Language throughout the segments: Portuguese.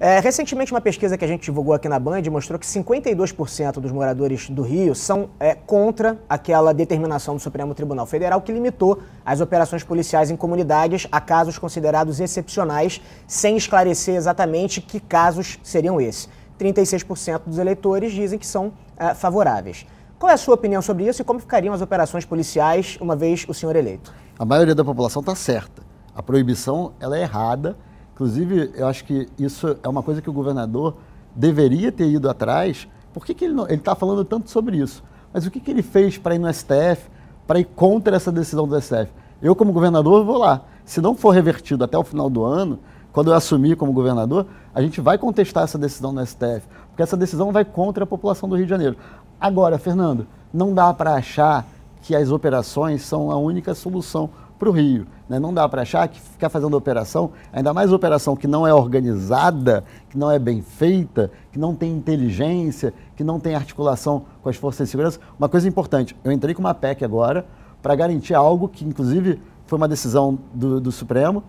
É, recentemente, uma pesquisa que a gente divulgou aqui na Band mostrou que 52% dos moradores do Rio são é, contra aquela determinação do Supremo Tribunal Federal que limitou as operações policiais em comunidades a casos considerados excepcionais, sem esclarecer exatamente que casos seriam esses. 36% dos eleitores dizem que são é, favoráveis. Qual é a sua opinião sobre isso e como ficariam as operações policiais uma vez o senhor eleito? A maioria da população está certa. A proibição ela é errada Inclusive, eu acho que isso é uma coisa que o governador deveria ter ido atrás. Por que, que ele está falando tanto sobre isso? Mas o que, que ele fez para ir no STF, para ir contra essa decisão do STF? Eu, como governador, vou lá. Se não for revertido até o final do ano, quando eu assumir como governador, a gente vai contestar essa decisão no STF, porque essa decisão vai contra a população do Rio de Janeiro. Agora, Fernando, não dá para achar que as operações são a única solução para o Rio. Né? Não dá para achar que ficar fazendo operação, ainda mais operação que não é organizada, que não é bem feita, que não tem inteligência, que não tem articulação com as forças de segurança. Uma coisa importante, eu entrei com uma PEC agora para garantir algo que, inclusive, foi uma decisão do, do Supremo,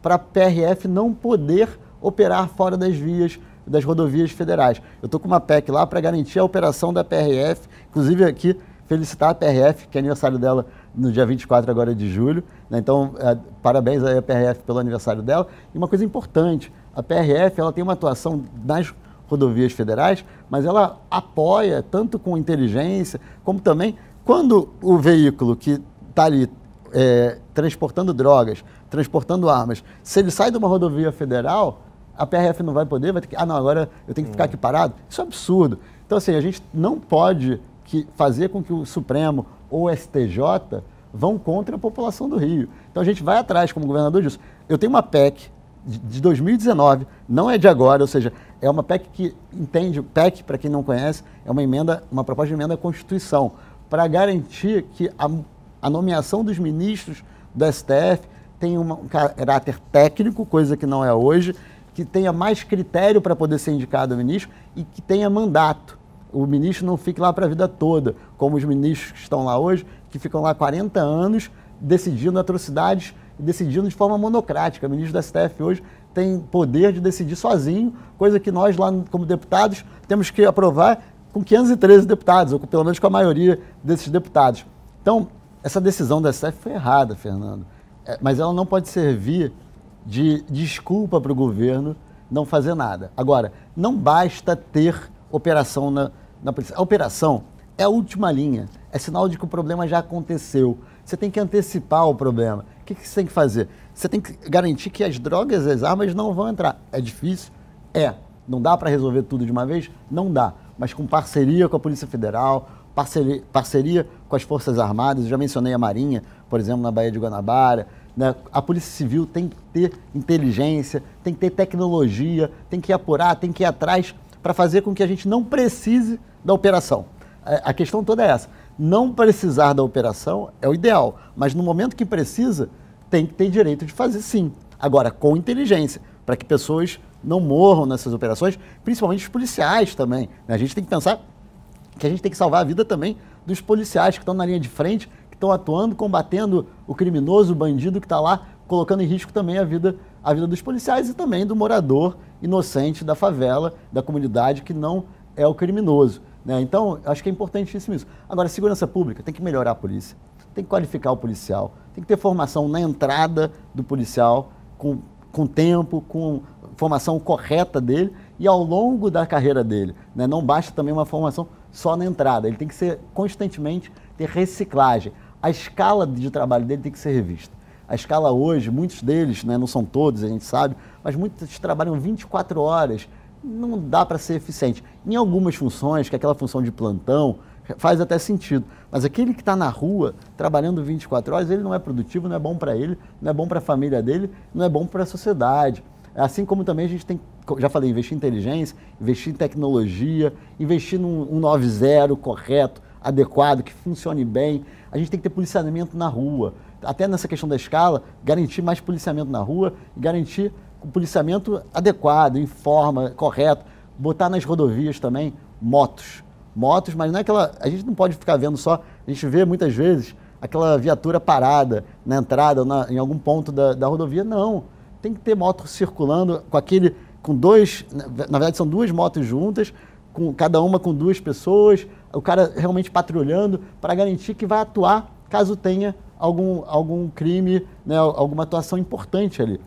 para a PRF não poder operar fora das vias das rodovias federais. Eu estou com uma PEC lá para garantir a operação da PRF, inclusive aqui felicitar a PRF, que é aniversário dela no dia 24 agora de julho. Né? Então, é, parabéns à PRF pelo aniversário dela. E uma coisa importante, a PRF ela tem uma atuação nas rodovias federais, mas ela apoia tanto com inteligência, como também quando o veículo que está ali é, transportando drogas, transportando armas, se ele sai de uma rodovia federal, a PRF não vai poder, vai ter que, ah não, agora eu tenho que ficar hum. aqui parado. Isso é absurdo. Então, assim, a gente não pode que fazer com que o Supremo ou o STJ vão contra a população do Rio. Então a gente vai atrás como governador disso. Eu tenho uma PEC de 2019, não é de agora, ou seja, é uma PEC que entende, PEC, para quem não conhece, é uma emenda, uma proposta de emenda à Constituição, para garantir que a, a, nomeação dos ministros do STF tenha um caráter técnico, coisa que não é hoje, que tenha mais critério para poder ser indicado ministro e que tenha mandato o ministro não fique lá para a vida toda, como os ministros que estão lá hoje, que ficam lá 40 anos decidindo atrocidades, decidindo de forma monocrática. O ministro da STF hoje tem poder de decidir sozinho, coisa que nós lá como deputados temos que aprovar com 513 deputados, ou pelo menos com a maioria desses deputados. Então, essa decisão da STF foi errada, Fernando, é, mas ela não pode servir de desculpa para o governo não fazer nada. Agora, não basta ter operação na, na polícia. A operação é a última linha, é sinal de que o problema já aconteceu. Você tem que antecipar o problema. O que, que você tem que fazer? Você tem que garantir que as drogas e as armas não vão entrar. É difícil? É. Não dá para resolver tudo de uma vez? Não dá. Mas com parceria com a Polícia Federal, parceria, parceria com as Forças Armadas, eu já mencionei a Marinha, por exemplo, na Baía de Guanabara. Né? A Polícia Civil tem que ter inteligência, tem que ter tecnologia, tem que apurar, tem que ir atrás para fazer com que a gente não precise da operação. É, a questão toda é essa. Não precisar da operação é o ideal, mas no momento que precisa, tem que ter direito de fazer sim. Agora, com inteligência, para que pessoas não morram nessas operações, principalmente os policiais também. Né? A gente tem que pensar que a gente tem que salvar a vida também dos policiais que estão na linha de frente, que estão atuando, combatendo o criminoso, o bandido que está lá, colocando em risco também a vida a vida dos policiais e também do morador inocente da favela, da comunidade que não é o criminoso. Né? Então, acho que é importantíssimo isso. Agora, segurança pública tem que melhorar a polícia, tem que qualificar o policial, tem que ter formação na entrada do policial, com, com tempo, com formação correta dele e ao longo da carreira dele. Né? Não basta também uma formação só na entrada, ele tem que ser constantemente ter reciclagem. A escala de trabalho dele tem que ser revista. A escala hoje, muitos deles, né, não são todos, a gente sabe, mas muitos trabalham 24 horas. Não dá para ser eficiente. Em algumas funções, que é aquela função de plantão, faz até sentido. Mas aquele que está na rua, trabalhando 24 horas, ele não é produtivo, não é bom para ele, não é bom para a família dele, não é bom para a sociedade. Assim como também a gente tem, já falei, investir em inteligência, investir em tecnologia, investir num um 9-0 correto, adequado, que funcione bem. A gente tem que ter policiamento na rua até nessa questão da escala, garantir mais policiamento na rua, garantir o policiamento adequado, em forma, correto, botar nas rodovias também motos. Motos, mas não é aquela. A gente não pode ficar vendo só, a gente vê muitas vezes aquela viatura parada na entrada, na, em algum ponto da, da rodovia. Não. Tem que ter moto circulando com aquele. com dois. Né, na verdade, são duas motos juntas, com cada uma com duas pessoas, o cara realmente patrulhando, para garantir que vai atuar caso tenha algum, algum crime, né, alguma atuação importante ali.